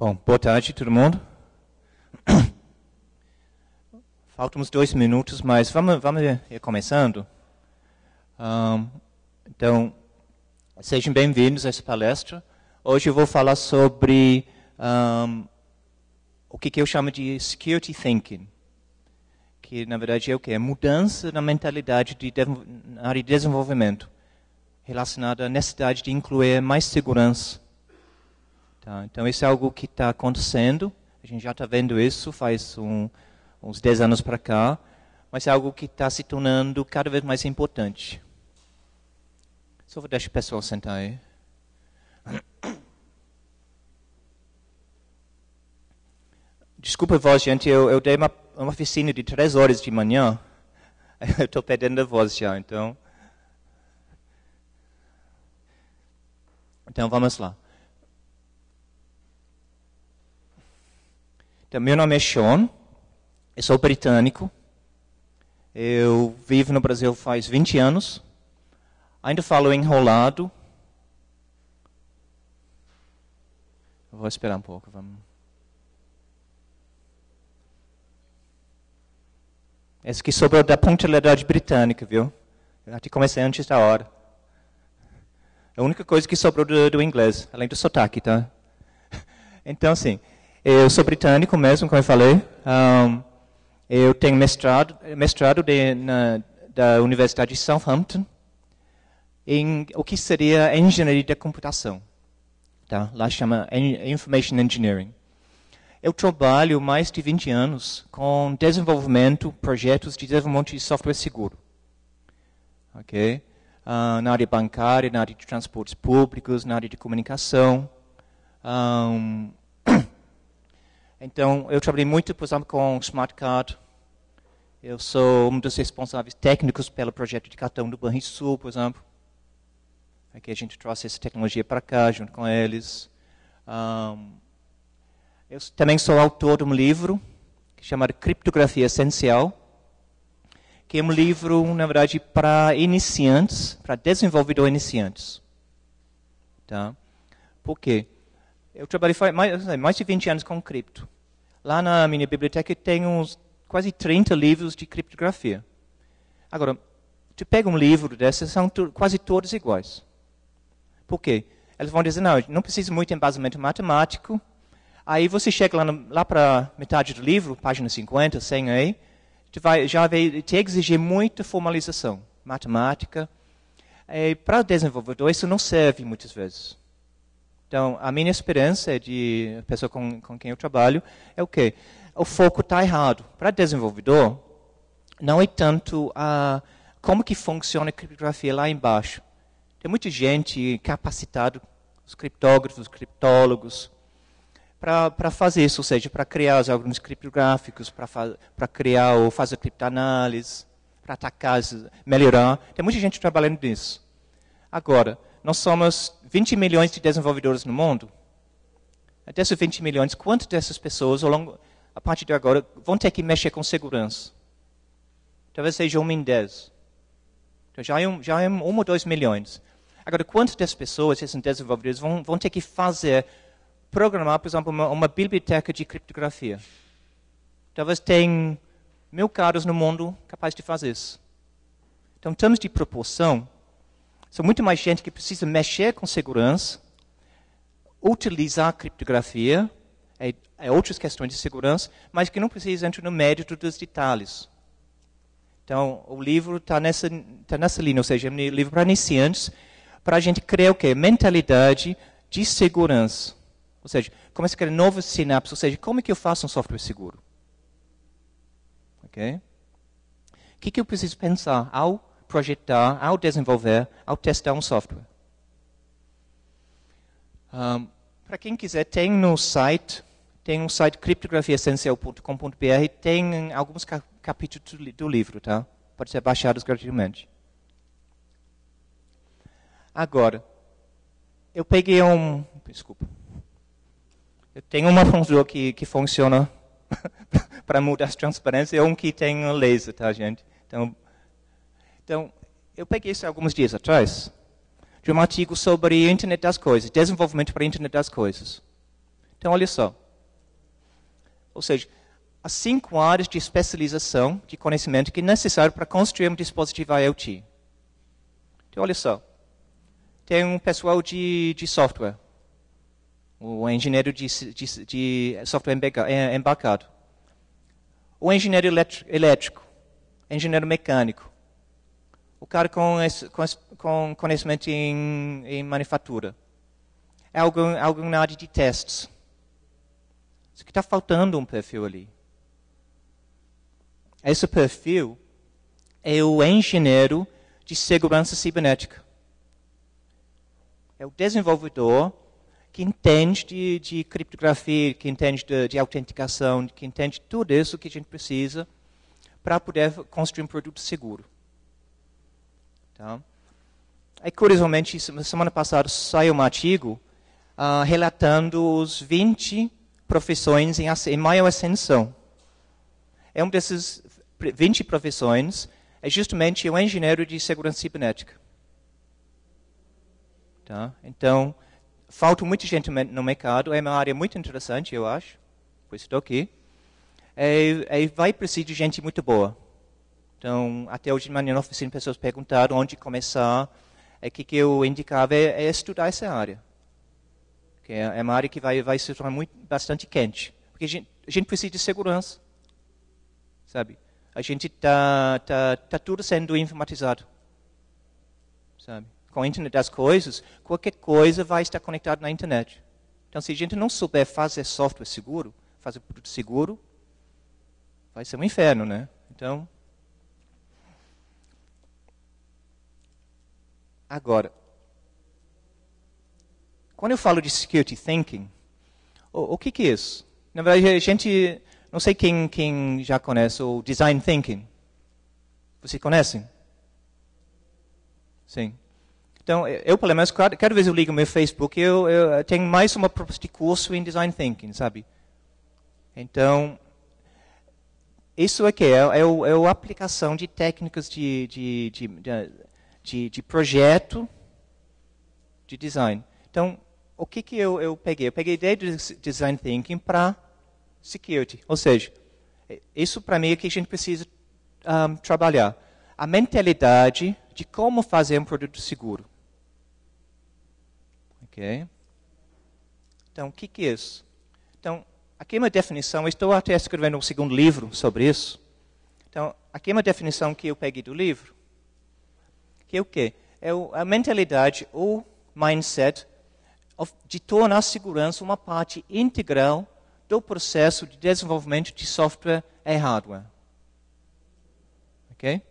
Bom, boa tarde, todo mundo. Faltam uns dois minutos, mas vamos, vamos ir começando. Um, então, sejam bem-vindos a essa palestra. Hoje eu vou falar sobre um, o que, que eu chamo de security thinking, que na verdade é o que? É mudança na mentalidade de, na área de desenvolvimento, relacionada à necessidade de incluir mais segurança Tá? Então, isso é algo que está acontecendo. A gente já está vendo isso faz um, uns 10 anos para cá. Mas é algo que está se tornando cada vez mais importante. Só vou deixar o pessoal sentar aí. Desculpa voz, gente. Eu, eu dei uma, uma oficina de três horas de manhã. Eu estou perdendo a voz já, então. Então vamos lá. Então, meu nome é Sean, eu sou britânico, eu vivo no Brasil faz 20 anos, ainda falo enrolado. vou esperar um pouco, vamos. Esse é que sobrou da pontualidade britânica, viu? Eu até comecei antes da hora. A única coisa que sobrou do, do inglês, além do sotaque, tá? Então, assim, eu sou britânico mesmo, como eu falei. Um, eu tenho mestrado, mestrado de, na, da Universidade de Southampton em o que seria engenharia da computação. Tá? Lá chama Information Engineering. Eu trabalho mais de 20 anos com desenvolvimento, projetos de desenvolvimento de software seguro. ok? Uh, na área bancária, na área de transportes públicos, na área de comunicação. Um, então, eu trabalhei muito, por exemplo, com Smartcard. Eu sou um dos responsáveis técnicos pelo projeto de cartão do Banrisul, por exemplo. Aqui a gente trouxe essa tecnologia para cá, junto com eles. Um, eu também sou autor de um livro chamado Criptografia Essencial, que é um livro, na verdade, para iniciantes, para desenvolvedores iniciantes. Tá? Por quê? Eu trabalhei faz mais, mais de 20 anos com cripto. Lá na minha biblioteca tem uns quase 30 livros de criptografia. Agora, tu pega um livro desses, são tu, quase todos iguais. Por quê? Eles vão dizer, não, não precisa muito embasamento matemático. Aí você chega lá, lá para metade do livro, página 50, 100 aí, tu vai, já vai te exigir muita formalização matemática. É, para o desenvolvedor, isso não serve muitas vezes. Então, a minha esperança de pessoa com, com quem eu trabalho é o quê? O foco está errado. Para desenvolvedor, não é tanto a como que funciona a criptografia lá embaixo. Tem muita gente capacitada, os criptógrafos, os criptólogos, para fazer isso, ou seja, para criar os algoritmos criptográficos, para criar ou fazer criptanálise, para atacar, melhorar. Tem muita gente trabalhando nisso. Agora, nós somos 20 milhões de desenvolvedores no mundo, desses 20 milhões, quantas dessas pessoas, ao longo, a partir de agora, vão ter que mexer com segurança? Talvez seja 1 em 10. Então, já é, um, já é ou dois milhões. Agora, quantas dessas pessoas, esses desenvolvedores, vão, vão ter que fazer, programar, por exemplo, uma, uma biblioteca de criptografia? Talvez tenham mil caras no mundo capazes de fazer isso. Então, em termos de proporção, são muito mais gente que precisa mexer com segurança, utilizar a criptografia, é, é outras questões de segurança, mas que não precisa entrar no mérito dos detalhes. Então, o livro está nessa, tá nessa linha, ou seja, é um livro para iniciantes, para a gente criar o quê? Mentalidade de segurança. Ou seja, como é que cria novas sinapses, ou seja, como é que eu faço um software seguro? Ok? O que, que eu preciso pensar ao projetar, ao desenvolver, ao testar um software. Um, Para quem quiser, tem no site, tem um site criptografiaessencial.com.br, tem alguns capítulos do livro, tá? Pode ser baixados gratuitamente. Agora, eu peguei um, desculpa, eu tenho uma função que, que funciona para mudar as transparências, é um que tem laser, tá, gente? Então, então, eu peguei isso alguns dias atrás, de um artigo sobre a internet das coisas, desenvolvimento para a internet das coisas. Então, olha só. Ou seja, há cinco áreas de especialização de conhecimento que é necessário para construir um dispositivo IoT. Então, olha só. Tem um pessoal de, de software, o engenheiro de, de, de software é, é embarcado, o engenheiro elétrico, engenheiro mecânico, o cara com, esse, com, esse, com conhecimento em, em manufatura, é algum, algum na área de testes. Isso que está faltando um perfil ali. Esse perfil é o engenheiro de segurança cibernética. É o desenvolvedor que entende de, de criptografia, que entende de, de, autenticação, que entende tudo isso que a gente precisa para poder construir um produto seguro. Tá? Aí, curiosamente, semana passada saiu um artigo uh, relatando os 20 profissões em, em maior ascensão. É um desses 20 profissões é justamente o engenheiro de segurança cibernética. Tá? Então, falta muita gente no mercado, é uma área muito interessante, eu acho, por isso estou aqui. E, é, e é, vai precisar de gente muito boa. Então, até hoje de manhã, oficina, pessoas perguntaram onde começar. O é que, que eu indicava é, é estudar essa área. Que é, é uma área que vai, vai se tornar muito, bastante quente. Porque a gente, a gente precisa de segurança. Sabe? A gente está tá, tá tudo sendo informatizado. Sabe? Com a internet das coisas, qualquer coisa vai estar conectada na internet. Então, se a gente não souber fazer software seguro, fazer produto seguro, vai ser um inferno, né? Então, agora. Quando eu falo de security thinking, o, o que, que, é isso? Na verdade, a gente, não sei quem, quem já conhece o design thinking. Vocês conhecem? Sim. Então, eu, pelo menos, cada, vez eu ligo meu Facebook, eu, eu tenho mais uma proposta de curso em design thinking, sabe? Então, isso aqui é, é, é, é a aplicação de técnicas de, de, de, de de, de projeto de design. Então, o que, que eu, eu peguei? Eu peguei a ideia de design thinking para security. Ou seja, é, isso para mim é que a gente precisa um, trabalhar. A mentalidade de como fazer um produto seguro. Ok? Então, o que, que é isso? Então, aqui é uma definição, estou até escrevendo um segundo livro sobre isso. Então, aqui é uma definição que eu peguei do livro que é o quê? É a mentalidade ou mindset de tornar a segurança uma parte integral do processo de desenvolvimento de software e hardware. Ok?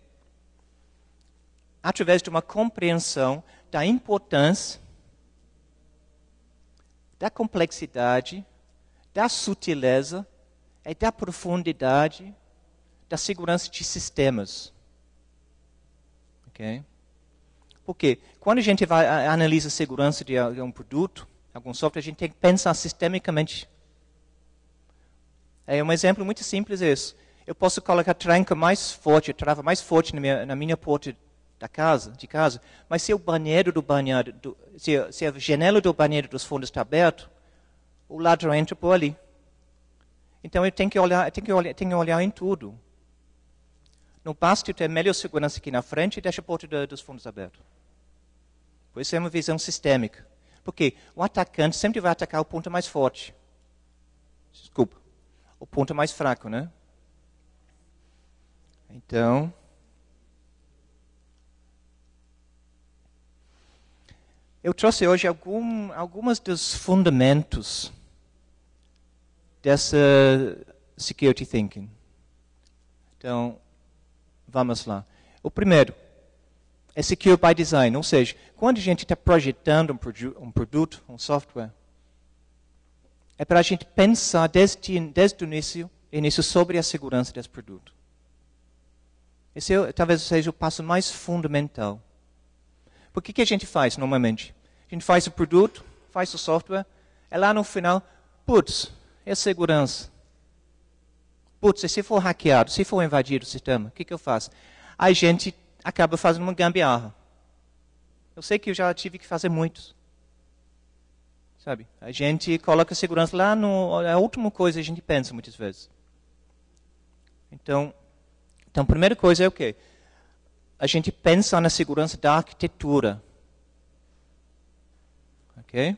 Através de uma compreensão da importância, da complexidade, da sutileza e da profundidade da segurança de sistemas. ok? Porque quando a gente vai, analisa a segurança de um produto, algum software, a gente tem que pensar sistemicamente. É um exemplo muito simples isso. Eu posso colocar a tranca mais forte, a trava mais forte na minha, na minha porta da casa, de casa, mas se o banheiro do banheiro, do, se, se, a janela do banheiro dos fundos está aberta, o ladrão entra por ali. Então eu tenho que olhar, eu tenho que olhar, tenho que olhar em tudo. Não basta ter melhor segurança aqui na frente e deixar a porta do, dos fundos aberta. Por isso é uma visão sistêmica. Porque o atacante sempre vai atacar o ponto mais forte. Desculpa. O ponto mais fraco, né? Então. Eu trouxe hoje algum, algumas dos fundamentos dessa security thinking. Então, vamos lá. O primeiro, é secure by design, ou seja, quando a gente está projetando um, produ um, produto, um software, é para a gente pensar desde, desde o início, início sobre a segurança desse produto. Esse é, talvez seja o passo mais fundamental. Porque o que a gente faz normalmente? A gente faz o produto, faz o software, é lá no final, putz, é segurança. Putz, e se for hackeado, se for invadido o sistema, o que, que eu faço? A gente acaba fazendo uma gambiarra. Eu sei que eu já tive que fazer muitos. Sabe? A gente coloca segurança lá no é a última coisa que a gente pensa muitas vezes. Então, então a primeira coisa é o quê? A gente pensa na segurança da arquitetura. OK?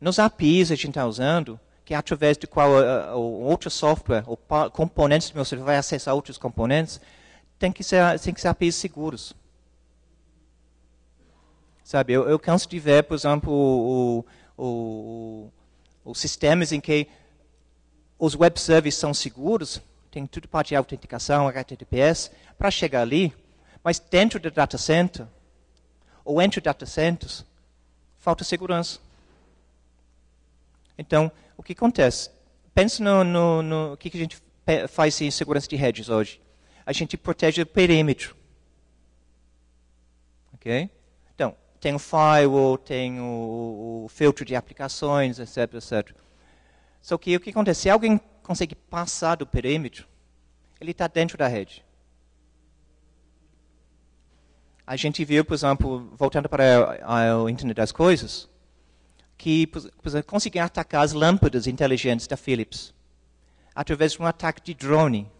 Nos APIs que a gente está usando, que é através de qual uh, outro software, ou componentes do meu servidor vai acessar outros componentes, tem que ser, tem que ser APIs seguros. Sabe, eu, eu canso de ver, por exemplo, o, o, o, os sistemas em que os web services são seguros, tem tudo parte de autenticação, HTTPS, para chegar ali, mas dentro do data center, ou entre data centers, falta segurança. Então, o que acontece? Pensa no, no, no que, que a gente faz em segurança de redes hoje. A gente protege o perímetro. Ok? Então, tem o firewall, tem o, o filtro de aplicações, etc, etc. Só que o que acontece? Se alguém consegue passar do perímetro, ele está dentro da rede. A gente viu, por exemplo, voltando para a, a, a, o Internet das Coisas, que conseguiram atacar as lâmpadas inteligentes da Philips através de um ataque de drone.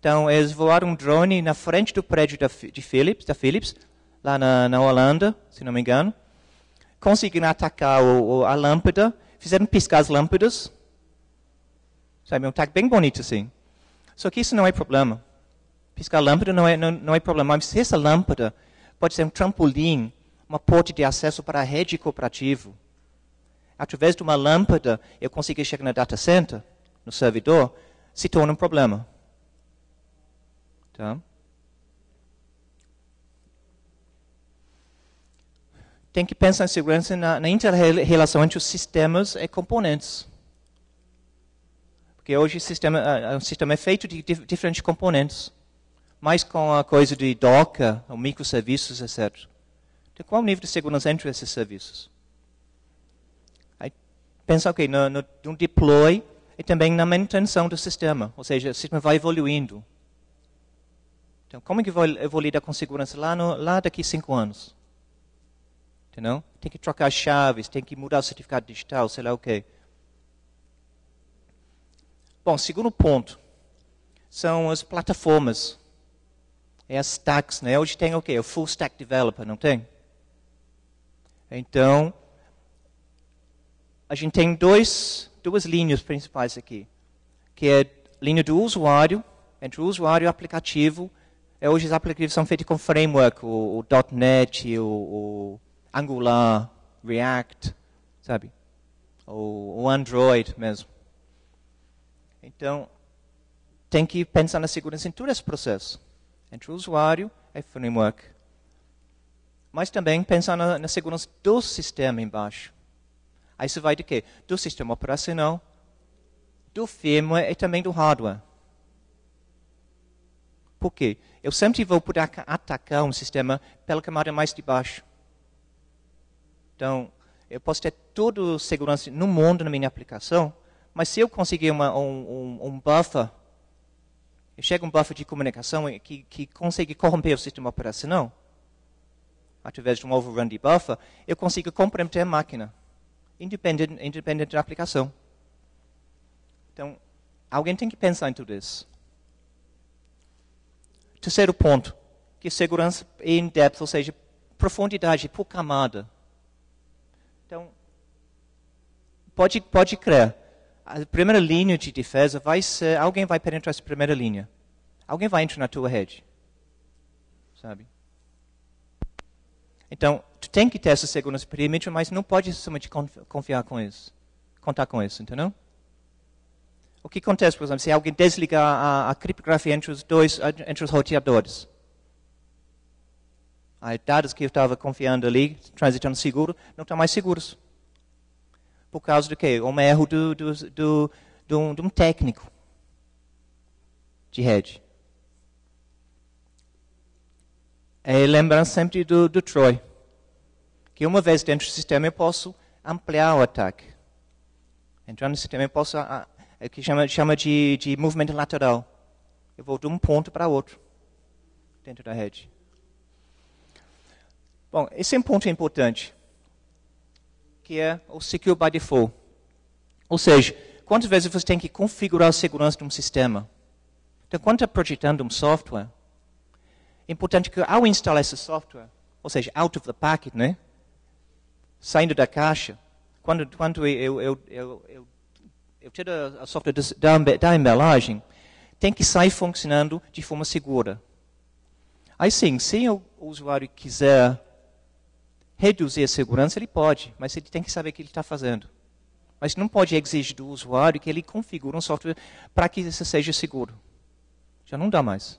Então, eles voaram um drone na frente do prédio da, de Philips, da Philips, lá na, na Holanda, se não me engano. Conseguiram atacar o, o, a lâmpada, fizeram piscar as lâmpadas. Sabe, é um ataque bem bonito, assim. Só que isso não é problema. Piscar a lâmpada não é, não, não é problema, mas se essa lâmpada pode ser um trampolim uma porta de acesso para a rede corporativa. Através de uma lâmpada, eu consegui chegar no data center, no servidor, se torna um problema. Tá? Tem que pensar em segurança na, na inter-relação entre os sistemas e componentes. Porque hoje o sistema, o sistema é feito de diferentes componentes. mais com a coisa de Docker, microserviços, etc de qual nível de segurança entre esses serviços. Aí pensa, ok, no, no, no deploy e também na manutenção do sistema, ou seja, o sistema vai evoluindo. Então, como é que vai evoluir com segurança lá, no, lá daqui a cinco anos? Entendeu? Tem que trocar chaves, tem que mudar o certificado digital, sei lá o okay. quê. Bom, segundo ponto são as plataformas. É as stacks, né? Hoje tem o okay, quê? O full stack developer, não tem? Então, a gente tem dois, duas linhas principais aqui, que é a linha do usuário, entre o usuário e o aplicativo. É, hoje os aplicativos são feitos com framework, o, o .NET, o, o, Angular, React, sabe? O, o Android mesmo. Então, tem que pensar na segurança em todo esse processo. Entre o usuário e framework mas também pensar na, na segurança do sistema embaixo. Aí você vai de quê? Do sistema operacional, do firmware e também do hardware. Por quê? Eu sempre vou poder atacar um sistema pela camada mais de baixo. Então, eu posso ter toda a segurança no mundo na minha aplicação, mas se eu conseguir uma, um, um, um buffer, chega um buffer de comunicação que, que consegue corromper o sistema operacional, através de um overrun debuffer, eu consigo comprometer a máquina, independente, independente da aplicação. Então, alguém tem que pensar em tudo isso. Terceiro ponto, que segurança em depth, ou seja, profundidade por camada. Então, pode, pode crer, a primeira linha de defesa vai ser, alguém vai penetrar essa primeira linha. Alguém vai entrar na tua rede. Sabe? Então, tu tem que ter essa segurança perímetro, mas não pode somente confiar com isso, contar com isso, entendeu? O que acontece, por exemplo, se alguém desligar a, a criptografia entre os dois, entre os roteadores? as dados que eu estava confiando ali, transitando seguro, não estão mais seguros. Por causa do quê? É um erro do, do, do, do, de um técnico de rede. é lembrando sempre do, do Troy, que uma vez dentro do sistema eu posso ampliar o ataque. Entrando no sistema eu posso, a, a, é que chama, chama de, de movimento lateral. Eu vou de um ponto para outro dentro da rede. Bom, esse é um ponto importante, que é o Secure by Default. Ou seja, quantas vezes você tem que configurar a segurança de um sistema? Então, quando está projetando um software, importante que ao instalar esse software, ou seja, out of the packet, né? saindo da caixa, quando, quando eu, eu, eu, eu, eu tiro o software da, da embalagem, tem que sair funcionando de forma segura. Aí sim, se o usuário quiser reduzir a segurança, ele pode, mas ele tem que saber o que ele está fazendo. Mas não pode exigir do usuário que ele configure um software para que isso seja seguro. Já não dá mais.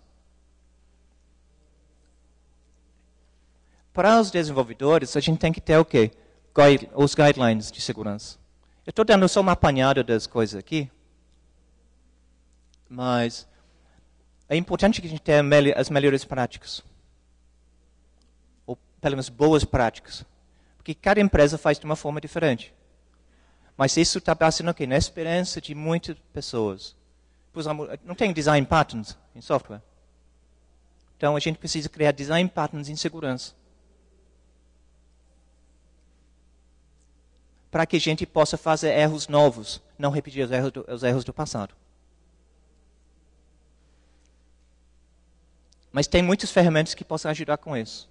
Para os desenvolvedores, a gente tem que ter o quê? Guide, os guidelines de segurança. Eu estou dando só uma apanhada das coisas aqui, mas é importante que a gente tenha as melhores práticas. Ou pelo menos boas práticas. Porque cada empresa faz de uma forma diferente. Mas isso está baseado na experiência de muitas pessoas. Por exemplo, não tem design patterns em software. Então a gente precisa criar design patterns em segurança. para que a gente possa fazer erros novos, não repetir os erros do, os erros do passado. Mas tem muitas ferramentas que possam ajudar com isso,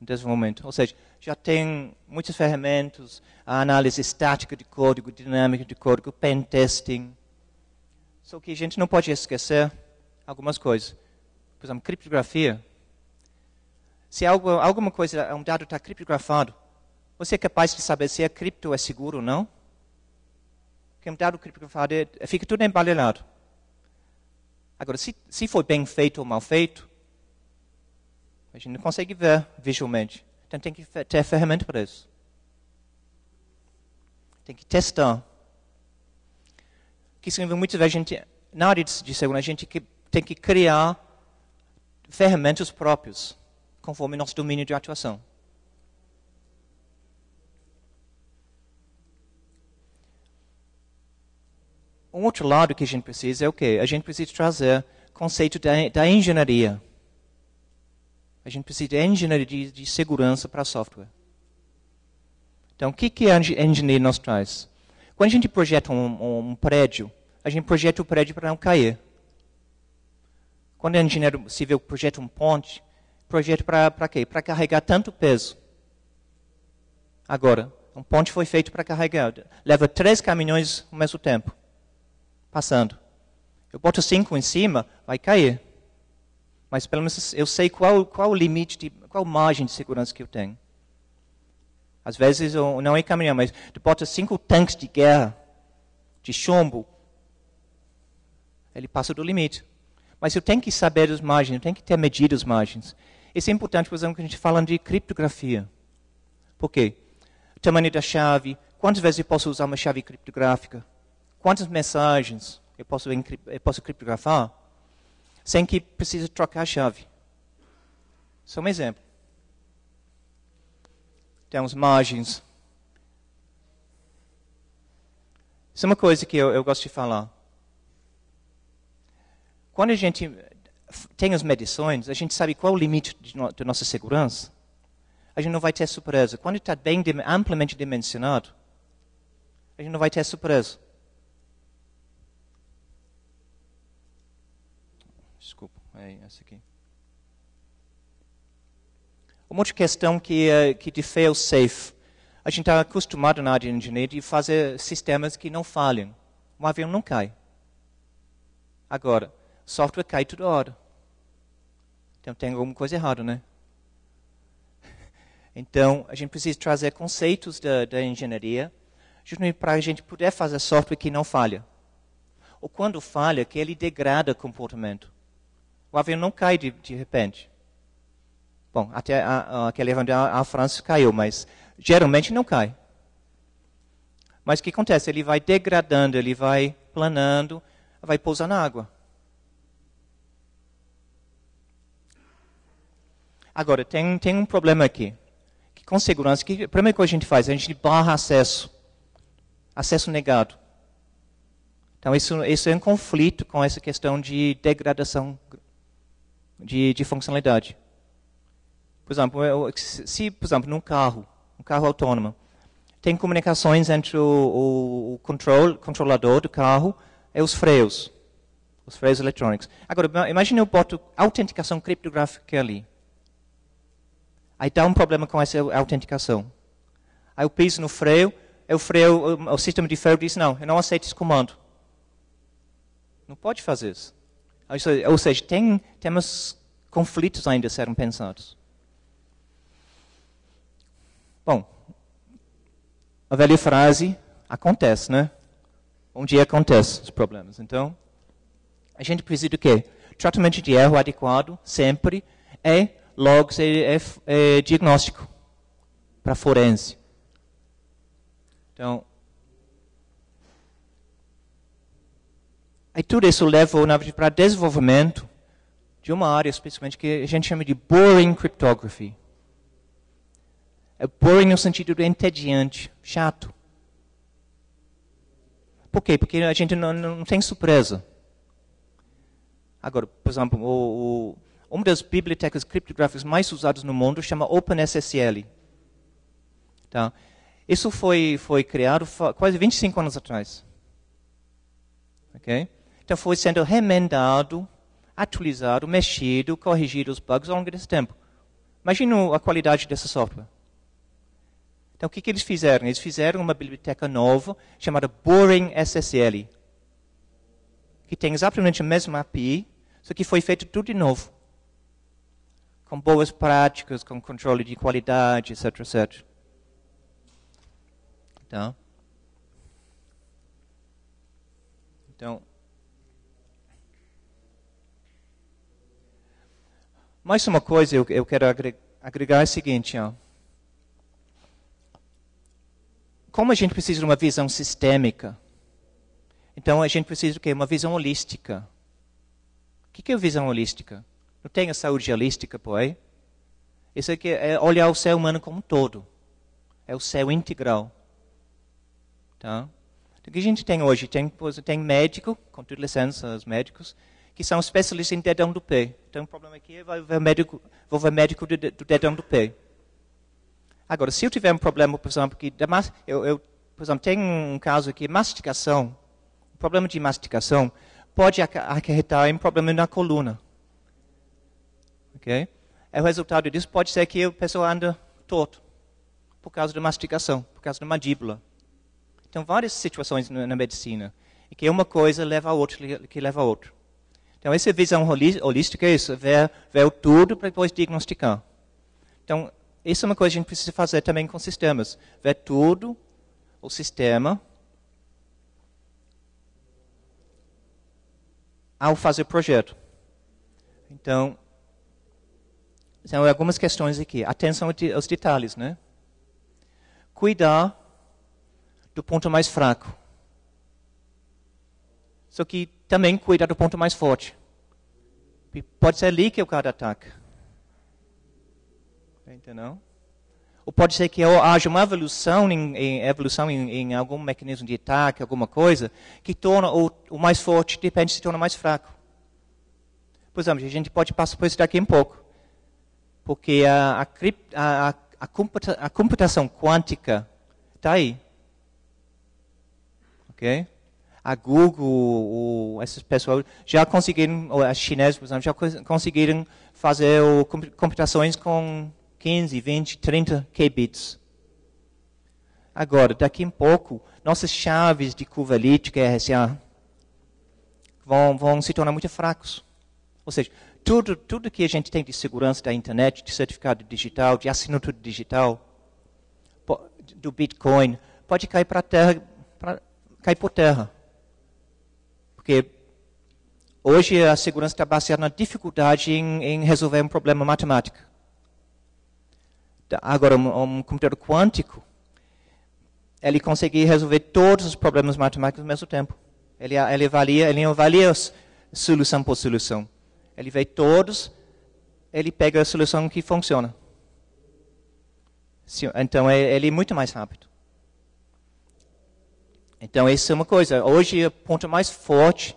no desenvolvimento. Ou seja, já tem muitas ferramentas, a análise estática de código, dinâmica de código, pen testing. Só que a gente não pode esquecer algumas coisas. Por exemplo, criptografia. Se algo, alguma coisa, um dado está criptografado, você é capaz de saber se a é cripto é seguro ou não? Quem é dá o cripto é, fica tudo embalelado. Agora, se, se foi bem feito ou mal feito, a gente não consegue ver visualmente. Então tem que ter ferramenta para isso. Tem que testar. Que significa muitas vezes a gente, na área de segurança, a gente tem que criar ferramentas próprias, conforme nosso domínio de atuação. Um outro lado que a gente precisa é o quê? A gente precisa trazer conceito da, da engenharia. A gente precisa de engenharia de, de segurança para software. Então, o que, que a engenharia nos traz? Quando a gente projeta um, um prédio, a gente projeta o prédio para não cair. Quando o engenheiro civil projeta um ponte, projeta para quê? Para carregar tanto peso. Agora, um ponte foi feito para carregar. Leva três caminhões ao mesmo tempo passando. Eu boto 5 em cima, vai cair. Mas pelo menos eu sei qual, qual o limite, de, qual margem de segurança que eu tenho. Às vezes, eu, não é caminhão, mas tu bota cinco tanques de guerra, de chumbo, ele passa do limite. Mas eu tenho que saber as margens, eu tenho que ter medido as margens. Isso é importante, por exemplo, quando a gente fala de criptografia. Por quê? O tamanho da chave, quantas vezes eu posso usar uma chave criptográfica? quantas mensagens eu posso, eu posso criptografar sem que precise trocar a chave. Só um exemplo. Temos margens. Isso é uma coisa que eu, eu gosto de falar. Quando a gente tem as medições, a gente sabe qual o limite no, da nossa segurança. A gente não vai ter surpresa. Quando está bem amplamente dimensionado, a gente não vai ter surpresa. É essa aqui. Uma outra questão que, eh, que de fail-safe. A gente está acostumado na área de engenharia de fazer sistemas que não falham. Um avião não cai. Agora, software cai toda hora. Então tem alguma coisa errada, né? Então, a gente precisa trazer conceitos da, da engenharia justamente para a gente poder fazer software que não falha. Ou quando falha, que ele degrada o comportamento. O avião não cai de, de repente. Bom, até a, a, aquele avião da França caiu, mas geralmente não cai. Mas o que acontece? Ele vai degradando, ele vai planando, vai pousar na água. Agora, tem, tem um problema aqui. Que com segurança, que a primeira coisa que a gente faz? A gente barra acesso. Acesso negado. Então, isso, isso é um conflito com essa questão de degradação de, de funcionalidade. Por exemplo, se, por exemplo, num carro, um carro autônomo, tem comunicações entre o, o, o control, controlador do carro e os freios, os freios eletrônicos. Agora, imagine eu boto autenticação criptográfica ali. Aí dá um problema com essa autenticação. Aí eu piso no freio, o freio, o, o sistema de freio diz, não, eu não aceito esse comando. Não pode fazer isso. Ou seja, tem, temos conflitos ainda a serem pensados. Bom, a velha frase acontece, né? Um dia acontece os problemas. Então, a gente precisa do quê? Tratamento de erro adequado, sempre, é logo, é, é, é diagnóstico para forense. Então, E tudo isso levou, na verdade, para desenvolvimento de uma área, especificamente, que a gente chama de boring cryptography. É boring no sentido de entediante, chato. Por quê? Porque a gente não, não tem surpresa. Agora, por exemplo, o, o, uma das bibliotecas criptográficas mais usadas no mundo chama OpenSSL. Tá? Isso foi, foi criado quase 25 anos atrás. Okay? Então foi sendo remendado, atualizado, mexido, corrigido os bugs ao longo desse tempo. Imagina a qualidade desse software. Então o que, que eles fizeram? Eles fizeram uma biblioteca nova chamada Boring SSL, que tem exatamente a mesma API, só que foi feito tudo de novo. Com boas práticas, com controle de qualidade, etc, etc. Então, Mais uma coisa eu, eu quero agregar é o seguinte. Ó. Como a gente precisa de uma visão sistêmica, então a gente precisa de quê? Uma visão holística. O que, que é visão holística? Não tem a saúde holística por aí? Isso aqui é, é olhar o ser humano como um todo. É o ser integral. Tá? O que a gente tem hoje? Tem, tem médico, com toda licença, os médicos, que são especialistas em dedão do pé. então o problema aqui, vou ver médico, vou ver médico do, do dedão do pé. Agora, se eu tiver um problema, por exemplo, que eu, eu por exemplo, tem um caso aqui, masticação, o problema de masticação pode acarretar em problema na coluna. Ok? É o resultado disso pode ser que o pessoal anda torto por causa da masticação, por causa da mandíbula. Então, várias situações na, na medicina, e que uma coisa leva a outra, que leva a outra. Então, essa visão holística é isso, ver, ver o para depois diagnosticar. Então, isso é uma coisa que a gente precisa fazer também com sistemas. Ver todo o sistema ao fazer o projeto. Então, são algumas questões aqui. Atenção aos detalhes, né? Cuidar do ponto mais fraco. Só que também cuida do ponto mais forte. pode ser ali que o cara ataca. Tá Entendeu? Ou pode ser que haja uma evolução em, em evolução em, em, algum mecanismo de ataque, alguma coisa, que torna o, o mais forte, de repente, se torna mais fraco. Por exemplo, a gente pode passar por isso daqui um pouco. Porque a, a, a, a, computa, a computação quântica está aí. Ok? a Google, essas pessoas já conseguiram, ou as chinesas, por exemplo, já conseguiram fazer ou, computações com 15, 20, 30 qubits. Agora, daqui a pouco, nossas chaves de curva elíptica RSA vão, vão se tornar muito fracos. Ou seja, tudo, tudo que a gente tem de segurança da internet, de certificado digital, de assinatura digital, do Bitcoin, pode cair para terra, pra, cair por terra. Porque hoje a segurança está baseada na dificuldade em, em resolver um problema matemático. Agora, um, um, computador quântico, ele consegue resolver todos os problemas matemáticos ao mesmo tempo. Ele, ele avalia, ele avalia solução por solução. Ele vê todos, ele pega a solução que funciona. Então, é, ele é muito mais rápido. Então, isso é uma coisa. Hoje, o ponto mais forte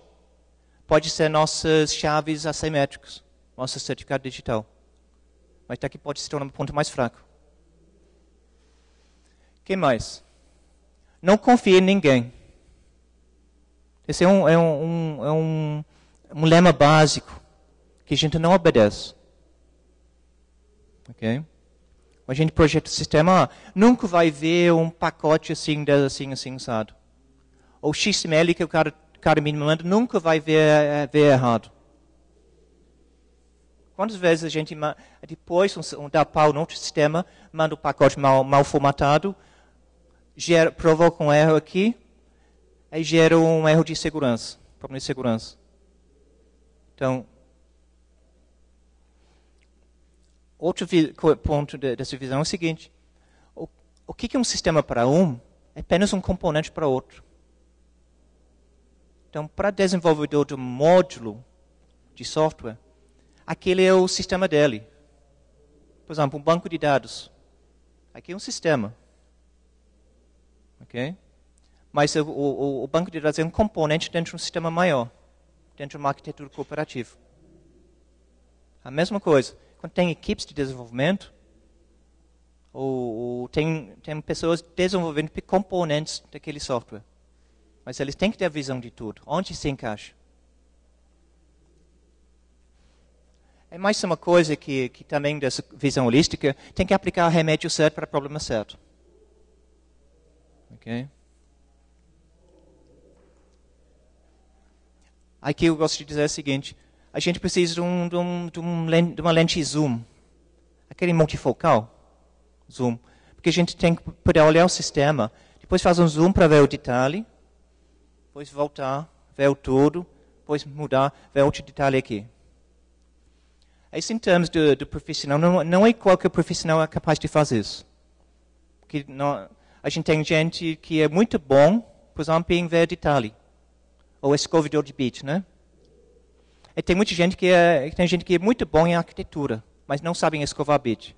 pode ser nossas chaves assimétricas, nosso certificado digital. Mas daqui pode se tornar um ponto mais fraco. que mais? Não confie em ninguém. Esse é um, é um, é um, um lema básico que a gente não obedece. Ok? A gente projeta o sistema, ah, nunca vai ver um pacote assim, assim, assim, assado ou XML que é o cara, cara me manda, nunca vai ver, eh, ver errado. Quantas vezes a gente, depois, um, um dá pau no outro sistema, manda o um pacote mal, mal formatado, gera, provoca um erro aqui, aí gera um erro de segurança, problema de segurança. Então, outro ponto dessa visão é o seguinte: o, o que é um sistema para um é apenas um componente para outro. Então, para desenvolvedor de módulo de software, aquele é o sistema dele. Por exemplo, um banco de dados. Aqui é um sistema. ok? Mas o, o, o banco de dados é um componente dentro de um sistema maior, dentro de uma arquitetura cooperativa. A mesma coisa. Quando tem equipes de desenvolvimento, ou, ou tem, tem pessoas desenvolvendo componentes daquele software. Mas eles têm que ter a visão de tudo. Onde se encaixa? É mais uma coisa que, que também dessa visão holística, tem que aplicar o remédio certo para o problema certo. Ok? Aqui eu gosto de dizer o seguinte, a gente precisa de, um, de, um, de, um, de uma lente zoom, aquele multifocal zoom, porque a gente tem que poder olhar o sistema, depois faz um zoom para ver o detalhe, depois voltar, ver o todo, depois mudar, ver outro detalhe aqui. Isso em termos do, do profissional, não, não é qualquer profissional é capaz de fazer isso. Porque não, a gente tem gente que é muito bom, por exemplo, em ver detalhe. Ou escovedor de bit, né? E tem muita gente que é, tem gente que é muito bom em arquitetura, mas não sabem escovar bit.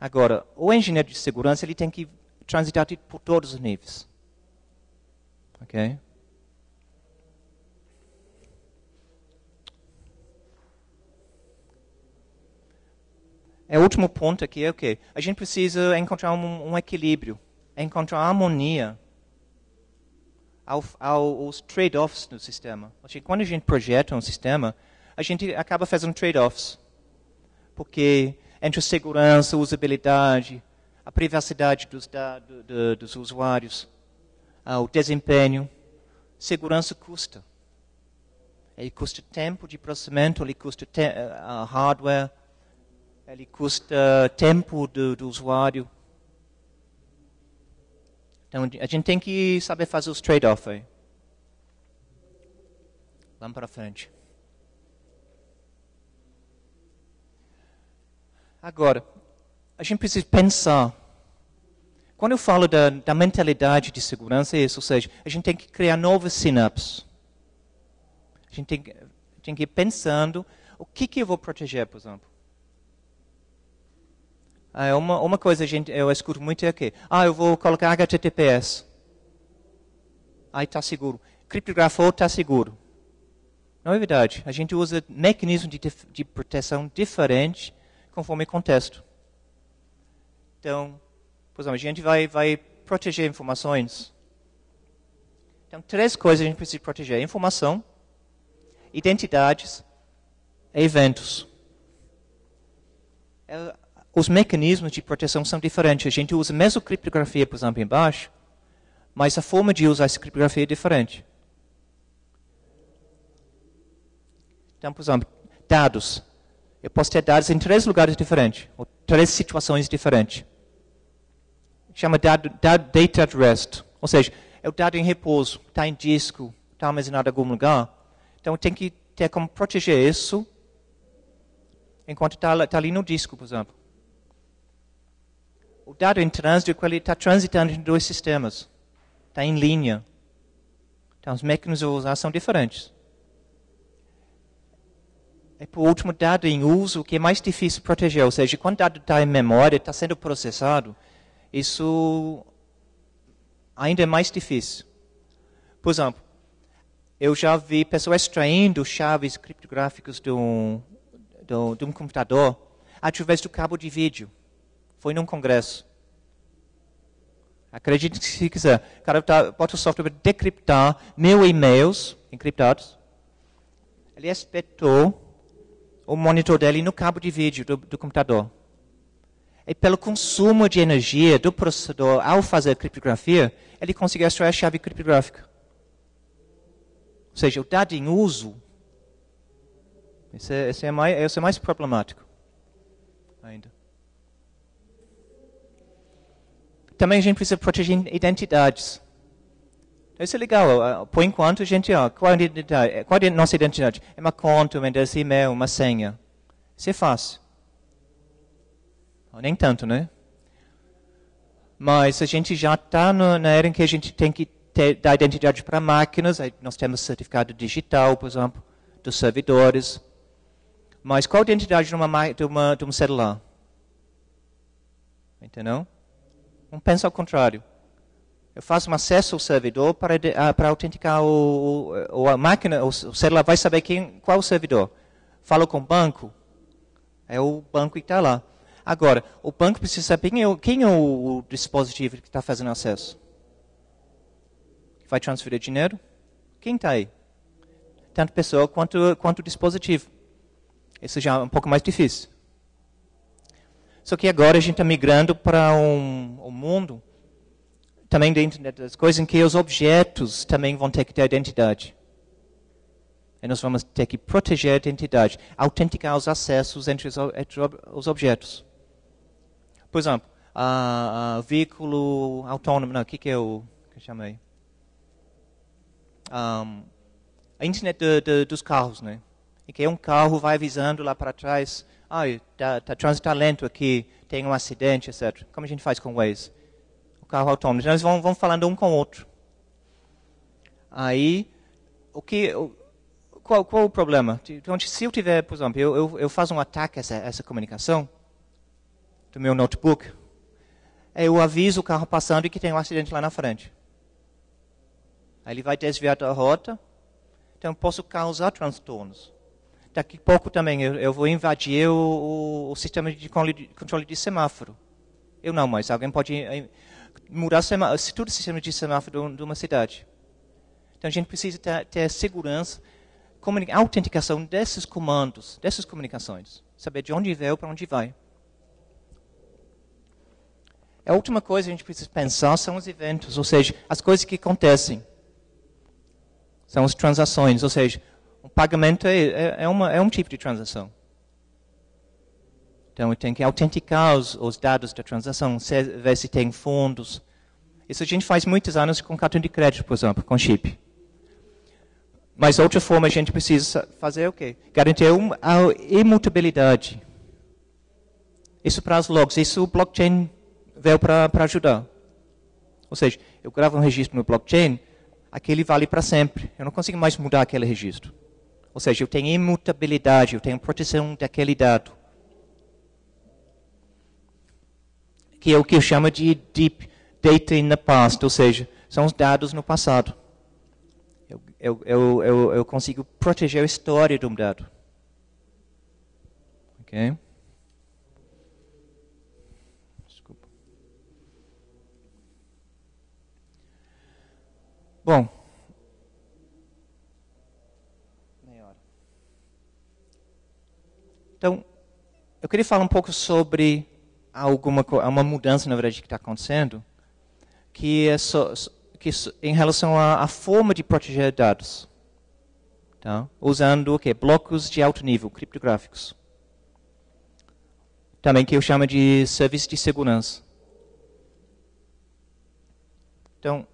Agora, o engenheiro de segurança ele tem que transitar por todos os níveis. Ok? É o último ponto aqui é o que a gente precisa encontrar um, um equilíbrio, é encontrar harmonia ao, aos trade-offs do sistema. Quando a gente projeta um sistema, a gente acaba fazendo trade-offs, porque entre segurança, usabilidade, a privacidade dos dados dos usuários, ah, o desempenho. Segurança custa. Ele custa tempo de processamento, ele custa uh, hardware, ele custa tempo do, do usuário. Então a gente tem que saber fazer os trade-offs. Vamos para frente. Agora, a gente precisa pensar quando eu falo da, da mentalidade de segurança, é isso, ou seja, a gente tem que criar novas sinapses. A gente tem, tem que ir pensando o que, que eu vou proteger, por exemplo. Ah, é uma, uma coisa gente, eu escuto muito é o quê? ah, eu vou colocar HTTPS. Aí está seguro. Criptografou, está seguro. Não é verdade. A gente usa mecanismos de, de proteção diferentes conforme o contexto. Então, por exemplo, a gente vai, vai proteger informações. Então, três coisas a gente precisa proteger: informação, identidades e eventos. É, os mecanismos de proteção são diferentes. A gente usa a mesma criptografia, por exemplo, embaixo, mas a forma de usar essa criptografia é diferente. Então, por exemplo, dados. Eu posso ter dados em três lugares diferentes, ou três situações diferentes chama dado, dado data de rest. Ou seja, é o dado em repouso, está em disco, está armazenado em algum lugar. Então tem que ter como proteger isso enquanto está tá ali no disco, por exemplo. O dado em trânsito quando ele está transitando entre dois sistemas. Está em linha. Então os mecanismos de usar são diferentes. E por último, dado em uso, que é mais difícil proteger. Ou seja, quando o dado está em memória, está sendo processado, isso ainda é mais difícil. Por exemplo, eu já vi pessoas extraindo chaves criptográficas de um, de, um, de um computador através do cabo de vídeo. Foi num congresso. Acredite se quiser. O cara tá, bota o software para decriptar mil e-mails encriptados. Ele espetou o monitor dele no cabo de vídeo do, do computador. E pelo consumo de energia do processador ao fazer a criptografia, ele consegue extrair a chave criptográfica. Ou seja, o dado em uso, esse é, esse é, mais, esse é mais problemático ainda. Também a gente precisa proteger identidades. Isso é legal. Por enquanto, a gente, ó, qual, é a nossa identidade? É uma conta, um endereço e-mail, uma senha. Isso é fácil nem tanto, né? Mas a gente já está na era em que a gente tem que ter, dar identidade para máquinas, nós temos certificado digital, por exemplo, dos servidores. Mas qual a identidade de, uma, de, uma, de um celular? Entendeu? Não pensa ao contrário. Eu faço um acesso ao servidor para, ah, para autenticar o, o, a máquina, o, celular vai saber quem, qual o servidor. Falo com o banco, é o banco que está lá. Agora, o banco precisa saber quem é, quem é o, dispositivo que está fazendo acesso. Vai transferir dinheiro? Quem está aí? Tanto pessoa quanto, quanto dispositivo. Isso já é um pouco mais difícil. Só que agora a gente está migrando para um, um mundo também da internet das coisas, em que os objetos também vão ter que ter identidade. E nós vamos ter que proteger a identidade, autenticar os acessos entre os, entre os objetos. Por exemplo, uh, uh, veículo autônomo, não, o que, que é o que eu chamei? Um, a internet de, de, dos carros, né? E que um carro vai avisando lá para trás, ah, tá, tá trânsito tá lento aqui, tem um acidente, etc. Como a gente faz com o Waze? O carro autônomo. Então, eles vão, falando um com o outro. Aí, o que... Qual, qual o problema? Então, se eu tiver, por exemplo, eu, eu, eu faço um ataque a essa, a essa comunicação, do meu notebook, é, eu aviso o carro passando que tem um acidente lá na frente. Aí ele vai desviar da rota, então posso causar transtornos. Daqui a pouco também eu, eu vou invadir o, o, o sistema de controle de semáforo. Eu não, mas alguém pode eh, mudar semáforo, todo o sistema de semáforo de uma cidade. Então a gente precisa ter, ter segurança, autenticação desses comandos, dessas comunicações. Saber de onde veio para onde vai. A última coisa que a gente precisa pensar são os eventos, ou seja, as coisas que acontecem. São as transações, ou seja, o pagamento é, é, é uma, é um tipo de transação. Então, eu tenho que autenticar os, os dados da transação, se, é, ver se tem fundos. Isso a gente faz muitos anos com cartão de crédito, por exemplo, com chip. Mas outra forma a gente precisa fazer é o quê? Garantir um, a imutabilidade. Isso para as logs. Isso o blockchain veio para ajudar. Ou seja, eu gravo um registro no blockchain, aquele vale para sempre. Eu não consigo mais mudar aquele registro. Ou seja, eu tenho imutabilidade, eu tenho proteção daquele dado. Que é o que eu chamo de deep data in the past, ou seja, são os dados no passado. Eu, eu, eu, eu, eu consigo proteger a história de um dado. Okay? Bom. Então, eu queria falar um pouco sobre alguma uma mudança, na verdade, que está acontecendo, que é que em relação à, forma de proteger dados, tá? usando o okay, blocos de alto nível, criptográficos, também que eu chamo de serviço de segurança. Então,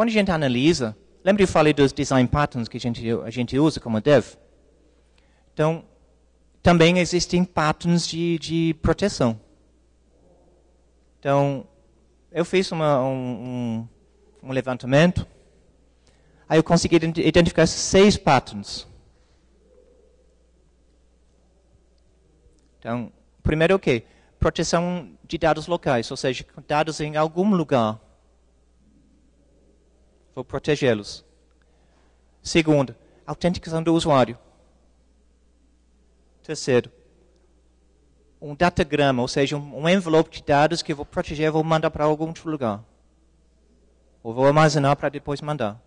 quando a gente analisa, lembra eu falei dos design patterns que a gente, a gente usa como dev? Então, também existem patterns de, de proteção. Então, eu fiz uma, um, um, levantamento, aí eu consegui identificar seis patterns. Então, primeiro é o okay, quê? Proteção de dados locais, ou seja, dados em algum lugar Vou protegê-los. Segundo, autenticação do usuário. Terceiro, um datagrama, ou seja, um, um envelope de dados que eu vou proteger e vou mandar para algum outro lugar. Ou vou armazenar para depois mandar.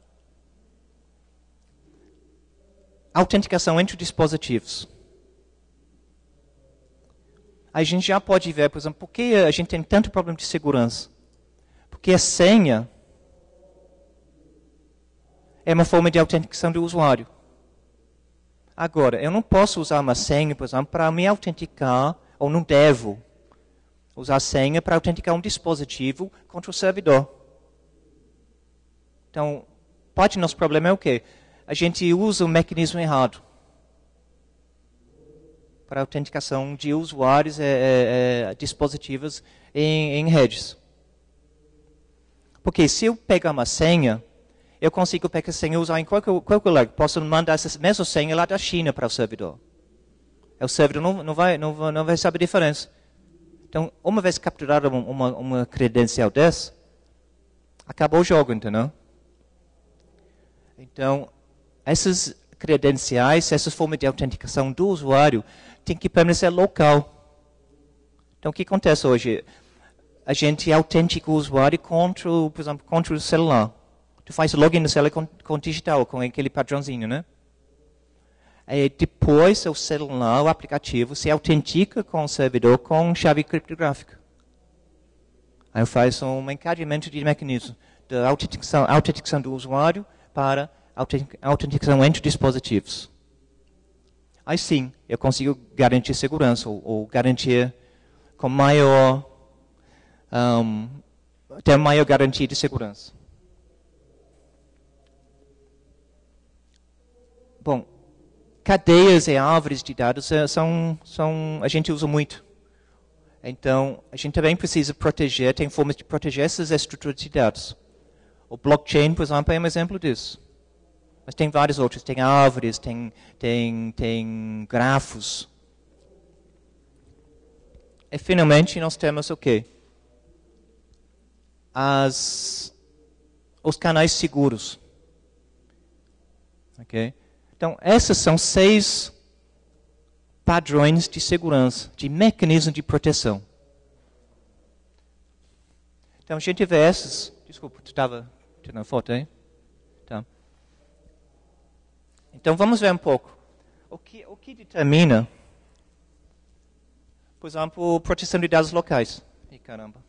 Autenticação entre dispositivos. A gente já pode ver, por exemplo, por que a gente tem tanto problema de segurança? Porque a senha é uma forma de autenticação do usuário. Agora, eu não posso usar uma senha, por exemplo, para me autenticar, ou não devo usar senha para autenticar um dispositivo contra o servidor. Então, parte do nosso problema é o quê? A gente usa o um mecanismo errado. Para autenticação de usuários e é, é, é, dispositivos em, em redes. Porque se eu pegar uma senha eu consigo pegar senha usar em qualquer, qualquer lugar. Posso mandar essa mesma senha lá da China para o servidor. É o servidor não, não, vai, não, não vai saber a diferença. Então, uma vez capturada uma, uma credencial dessa, acabou o jogo, entendeu? Então, essas credenciais, essas formas de autenticação do usuário, tem que permanecer local. Então, o que acontece hoje? A gente autentica o usuário contra, por exemplo, contra o celular tu faz login no celular com, digital, com aquele padrãozinho, né? E é, depois o celular, o aplicativo, se autentica com o servidor com chave criptográfica. Aí eu faço um encadeamento de mecanismo da autenticação, autenticação do usuário para autenticação entre dispositivos. Aí sim, eu consigo garantir segurança ou, ou garantir com maior um, ter maior garantia de segurança. Bom, cadeias e árvores de dados são, são, a gente usa muito. Então, a gente também precisa proteger, tem formas de proteger essas estruturas de dados. O blockchain, por exemplo, é um exemplo disso. Mas tem vários outros, tem árvores, tem, tem, tem grafos. E finalmente nós temos o quê? As, os canais seguros. Okay? Então, esses são seis padrões de segurança, de mecanismo de proteção. Então, a gente vê esses. Desculpa, tu estava tirando foto aí? Tá. Então, vamos ver um pouco. O que, o que determina, por exemplo, proteção de dados locais? E caramba.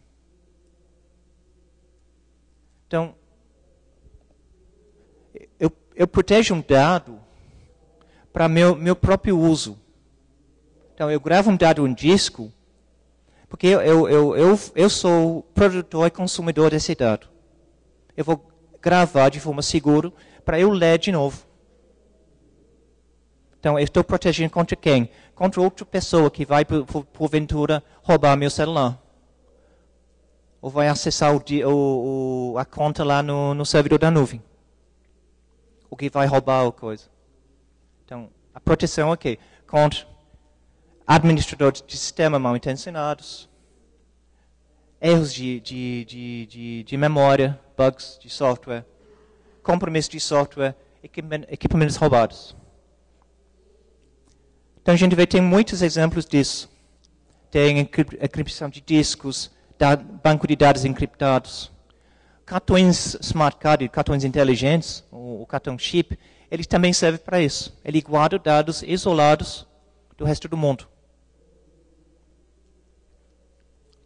Então, eu, eu protejo um dado para meu, meu próprio uso. Então, eu gravo um dado um disco, porque eu, eu, eu, eu, eu sou produtor e consumidor desse dado. Eu vou gravar de forma segura para eu ler de novo. Então, eu estou protegendo contra quem? Contra outra pessoa que vai, por, porventura, roubar meu celular. Ou vai acessar o, o, a conta lá no, no servidor da nuvem. O que vai roubar a coisa. Então, a proteção é que contra administradores de sistema mal intencionados, erros de, de, de, de, de memória, bugs de software, compromisso de software, equipamentos roubados. Então a gente vai ter muitos exemplos disso. Tem encriptação de discos, banco de dados encriptados, cartões smart card, cartões inteligentes, o, cartão chip, ele também serve para isso. Ele guarda dados isolados do resto do mundo.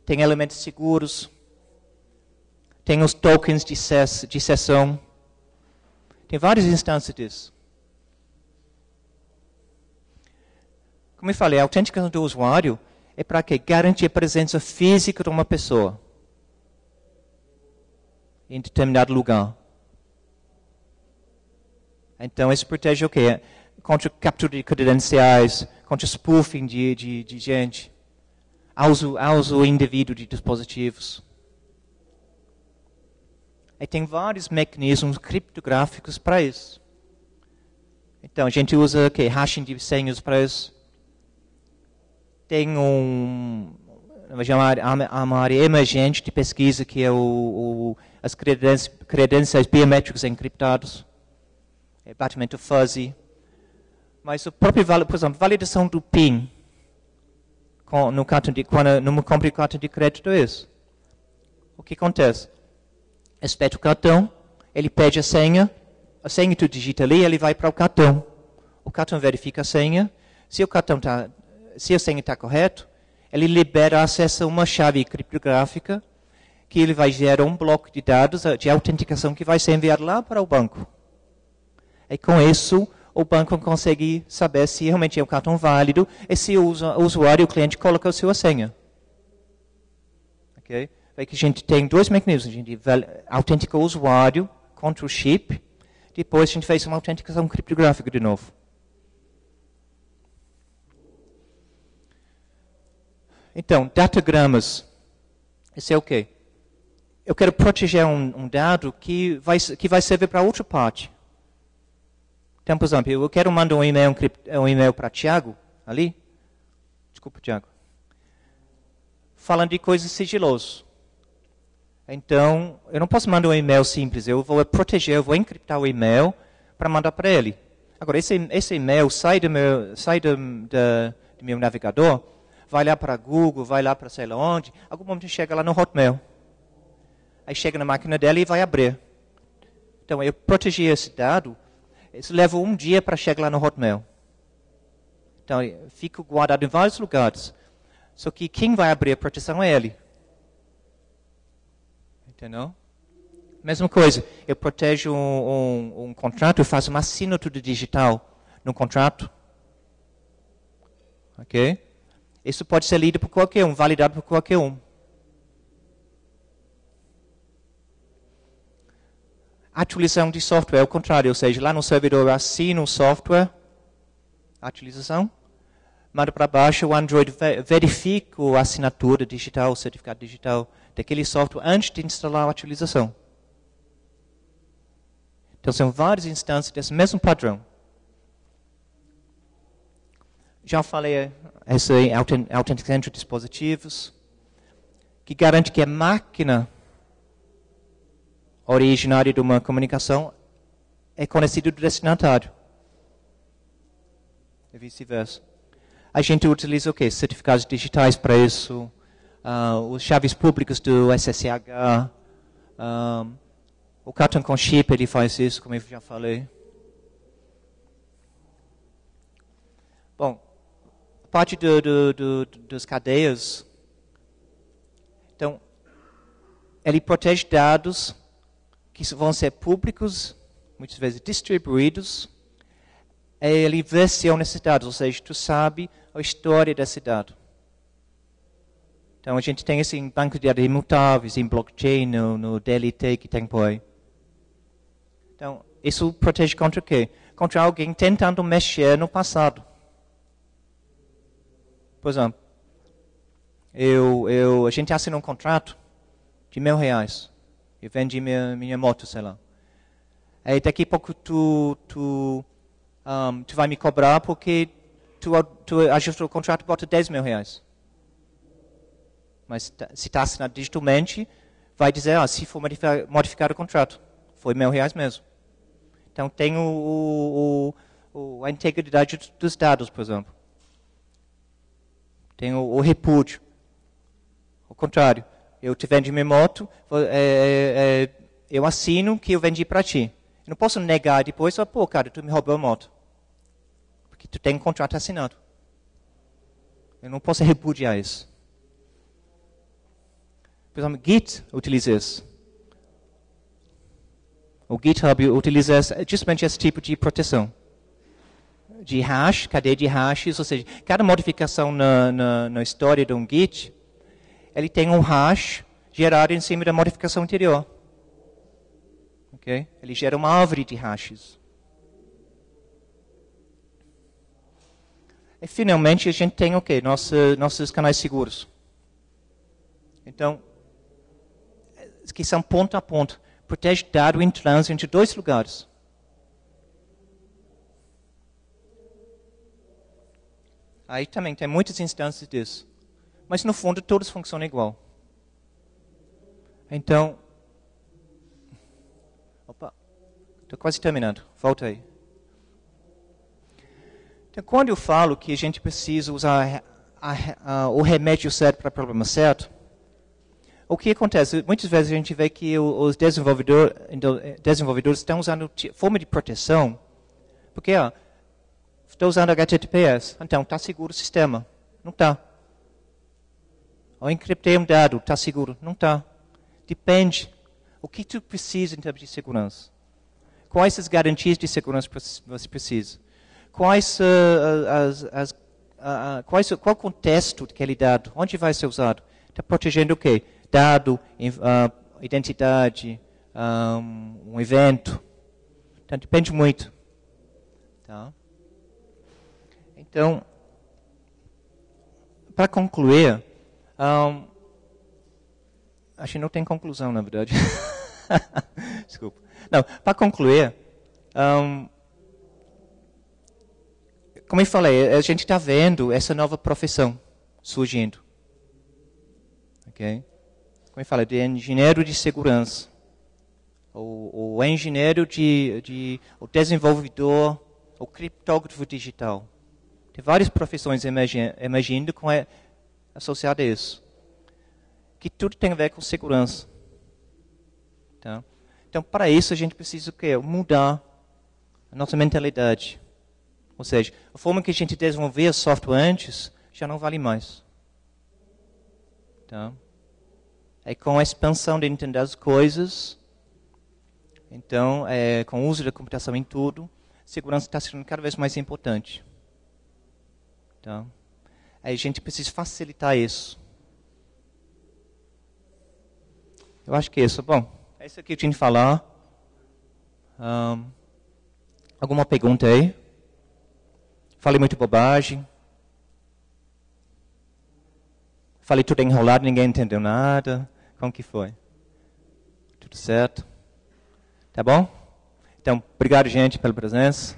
Tem elementos seguros. Tem os tokens de, ses, de sessão. Tem várias instâncias disso. Como eu falei, a autenticação do usuário é para quê? garantir a presença física de uma pessoa em determinado lugar. Então, isso protege o quê? Contra captura de credenciais, contra spoofing de, de, de gente, ao uso, ao uso indivíduo de dispositivos. E tem vários mecanismos criptográficos para isso. Então, a gente usa o quê? Hashing de senhas para isso. Tem um, chamar uma área emergente de pesquisa que é o, o as credenciais biométricas encriptadas é, batimento fuzzy. Mas o próprio, por exemplo, validação do PIN no cartão de, quando não compre cartão de crédito é isso. O que acontece? Espeta o cartão, ele pede a senha, a senha tu digita ali, ele vai para o cartão. O cartão verifica a senha, se o cartão tá, se a senha está correto, ele libera acesso a uma chave criptográfica que ele vai gerar um bloco de dados de autenticação que vai ser enviado lá para o banco. E com isso, o banco consegue saber se realmente é um cartão válido e se o usuário, o cliente, coloca a sua senha. Ok? É que a gente tem dois mecanismos. A gente autentica o usuário contra o chip. Depois a gente faz uma autenticação criptográfica de novo. Então, datagramas. Isso é o quê? Eu quero proteger um, um dado que vai, que vai servir para outra parte. Então, por exemplo, eu quero mandar um e-mail, um e-mail para Tiago, ali. Desculpa, Tiago. Falando de coisas sigilosas. Então, eu não posso mandar um e-mail simples. Eu vou proteger, eu vou encriptar o e-mail para mandar para ele. Agora, esse, esse e-mail sai, do meu, sai do, do, do meu navegador, vai lá para Google, vai lá para sei lá onde. Algum momento chega lá no Hotmail. Aí chega na máquina dela e vai abrir. Então, eu protegi esse dado isso leva um dia para chegar lá no Hotmail. Então, fica guardado em vários lugares. Só que quem vai abrir a proteção é ele. Entendeu? Mesma coisa, eu protejo um, um, um contrato, eu faço uma assinatura digital no contrato. Ok? Isso pode ser lido por qualquer um, validado por qualquer um. Atualização de software é o contrário, ou seja, lá no servidor eu assino o software, atualização, manda para baixo, o Android verifica a assinatura digital, o certificado digital daquele software antes de instalar a atualização. Então são várias instâncias desse mesmo padrão. Já falei eh, esse Authentic de dispositivos, que garante que a máquina originário de uma comunicação é conhecido do destinatário. E vice-versa. A gente utiliza o quê? Certificados digitais para isso, uh, os chaves públicas do SSH, um, ah, o cartão com chip ele faz isso, como eu já falei. Bom, a parte do, do, do, das cadeias, então, ele protege dados que vão ser públicos, muitas vezes distribuídos, é, ele venceu é a cidade, ou seja, tu sabe a história da cidade. Então a gente tem esse em banco de dados imutáveis, em blockchain, no, no DLT que tem por aí. Então, isso protege contra o quê? Contra alguém tentando mexer no passado. Por exemplo, eu, eu, a gente assina um contrato de mil reais. Eu vendi minha, minha moto, sei lá. daqui a pouco tu, tu, um, tu vai me cobrar porque tu, tu ajustou o contrato e bota 10 mil reais. Mas se está assinado digitalmente, vai dizer, ah, se for modificar, modificar o contrato, foi mil reais mesmo. Então tem o, o, o, a integridade dos dados, por exemplo. Tem o, repúdio. Ao contrário eu te vendo minha moto, é, é, é, eu assino que eu vendi para ti. Eu não posso negar depois, falar, pô, cara, tu me roubou a moto. Porque tu tem um contrato assinado. Eu não posso repudiar isso. Por exemplo, Git utiliza isso. O GitHub utiliza justamente esse tipo de proteção. De hash, cadeia de hashes, ou seja, cada modificação na, na, na história de um Git ele tem um hash gerado em cima da modificação anterior. Okay? Ele gera uma árvore de hashes. E finalmente a gente tem o okay, Nossa, nossos canais seguros. Então, que são ponto a ponto. Protege dado em trânsito de dois lugares. Aí também tem muitas instâncias disso mas no fundo todos funcionam igual. Então, opa, estou quase terminando, volta aí. Então, quando eu falo que a gente precisa usar a, a, o remédio certo para o problema certo, o que acontece? Muitas vezes a gente vê que os desenvolvedor, então, eh, desenvolvedores estão usando forma de proteção, porque ó, estou usando HTTPS, então está seguro o sistema. Não está. Eu encriptei um dado, está seguro? Não está. Depende. O que tu precisa em termos de segurança? Quais as garantias de segurança você precisa? Quais uh, as, as uh, quais, qual contexto daquele dado? Onde vai ser usado? Está protegendo o quê? Dado, uh, identidade, um, um, evento. Então, depende muito. Tá? Então, para concluir, um, acho que não tem conclusão, na verdade. Desculpa. Não, para concluir, um, como eu falei, a gente está vendo essa nova profissão surgindo. ok? Como eu falei, de engenheiro de segurança. Ou, ou engenheiro de, de. o desenvolvedor, ou criptógrafo digital. Tem várias profissões emergindo com, associado a isso. Que tudo tem a ver com segurança. Tá? Então, para isso, a gente precisa o quê? mudar a nossa mentalidade. Ou seja, a forma que a gente desenvolvia software antes já não vale mais. Tá? É com a expansão de entender as coisas, então, é, com o uso da computação em tudo, segurança está sendo cada vez mais importante. Então, a gente precisa facilitar isso. Eu acho que é isso. Bom, é isso que eu tinha de falar. Um, alguma pergunta aí? Falei muito bobagem. Falei tudo enrolado, ninguém entendeu nada. Como que foi? Tudo certo? Tá bom? Então, obrigado, gente, pela presença.